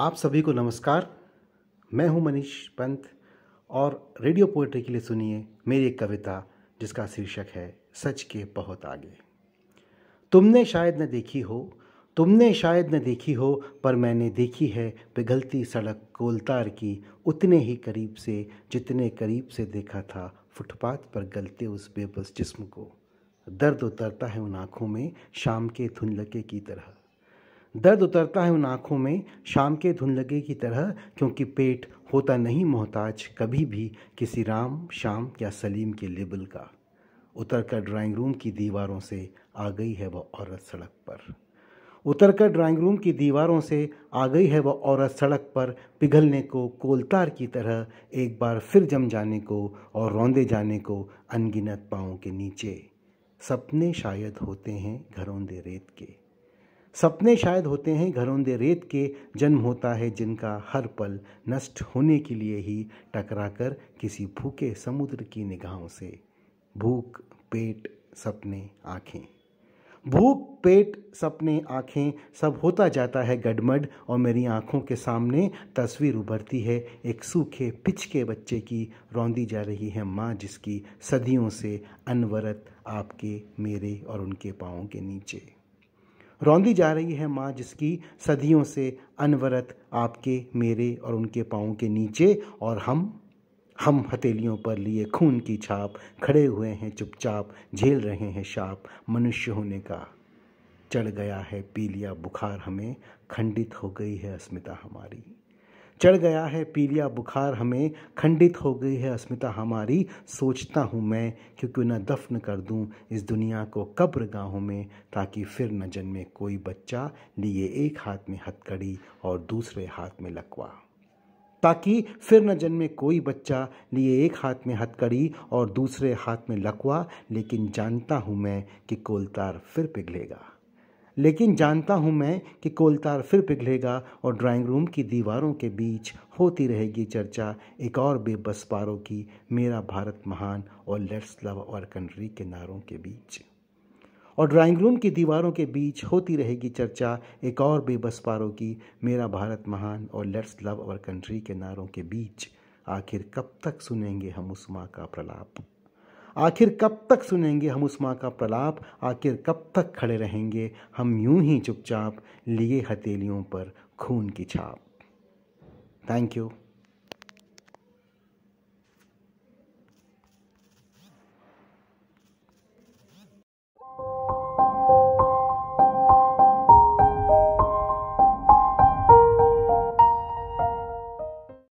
आप सभी को नमस्कार मैं हूं मनीष पंत और रेडियो पोइट्री के लिए सुनिए मेरी एक कविता जिसका शीर्षक है सच के बहुत आगे तुमने शायद न देखी हो तुमने शायद न देखी हो पर मैंने देखी है पिघलती सड़क कोलतार की उतने ही करीब से जितने करीब से देखा था फुटपाथ पर गलते उस बेबस जिस्म को दर्द उतरता है उन आँखों में शाम के धुंधलके की तरह दर्द उतरता है उन आँखों में शाम के धुंधलके की तरह क्योंकि पेट होता नहीं मोहताज कभी भी किसी राम शाम या सलीम के लेबल का उतर कर ड्राइंग रूम की दीवारों से आ गई है वह औरत सड़क पर उतर कर ड्राइंग रूम की दीवारों से आ गई है वह औरत सड़क पर पिघलने को कोलतार की तरह एक बार फिर जम जाने को और रौंदे जाने को अनगिनत पाँव के नीचे सपने शायद होते हैं दे रेत के सपने शायद होते हैं घरोंदे रेत के जन्म होता है जिनका हर पल नष्ट होने के लिए ही टकराकर किसी भूखे समुद्र की निगाहों से भूख पेट सपने आँखें भूख पेट सपने आँखें सब होता जाता है गडमड और मेरी आँखों के सामने तस्वीर उभरती है एक सूखे पिचके बच्चे की रौंदी जा रही है माँ जिसकी सदियों से अनवरत आपके मेरे और उनके पाँव के नीचे रौंदी जा रही है माँ जिसकी सदियों से अनवरत आपके मेरे और उनके पाँव के नीचे और हम हम हथेलियों पर लिए खून की छाप खड़े हुए हैं चुपचाप झेल रहे हैं शाप मनुष्य होने का चढ़ गया है पीलिया बुखार हमें खंडित हो गई है अस्मिता हमारी चढ़ गया है पीलिया बुखार हमें खंडित हो गई है अस्मिता हमारी सोचता हूँ मैं क्योंकि न दफन कर दूँ इस दुनिया को कब्र गाहों में ताकि फिर न जन्मे कोई बच्चा लिए एक हाथ में हथकड़ी और दूसरे हाथ में लकवा ताकि फिर न जन्मे कोई बच्चा लिए एक हाथ में हथकड़ी और दूसरे हाथ में लकवा लेकिन जानता हूँ मैं कि कोलतार फिर पिघलेगा लेकिन जानता हूँ मैं कि कोलतार फिर पिघलेगा और ड्राइंग रूम की दीवारों के बीच होती रहेगी चर्चा एक और बेबस पारों की मेरा भारत महान और लेट्स लव और कंट्री के नारों के बीच और ड्राइंग रूम की दीवारों के बीच होती रहेगी चर्चा एक और बेबस पारों की मेरा भारत महान और लेट्स लव और कंट्री के नारों के बीच आखिर कब तक सुनेंगे हम उस माँ का प्रलाप आखिर कब तक सुनेंगे हम उस माँ का प्रलाप आखिर कब तक खड़े रहेंगे हम यूं ही चुपचाप लिए हथेलियों पर खून की छाप थैंक यू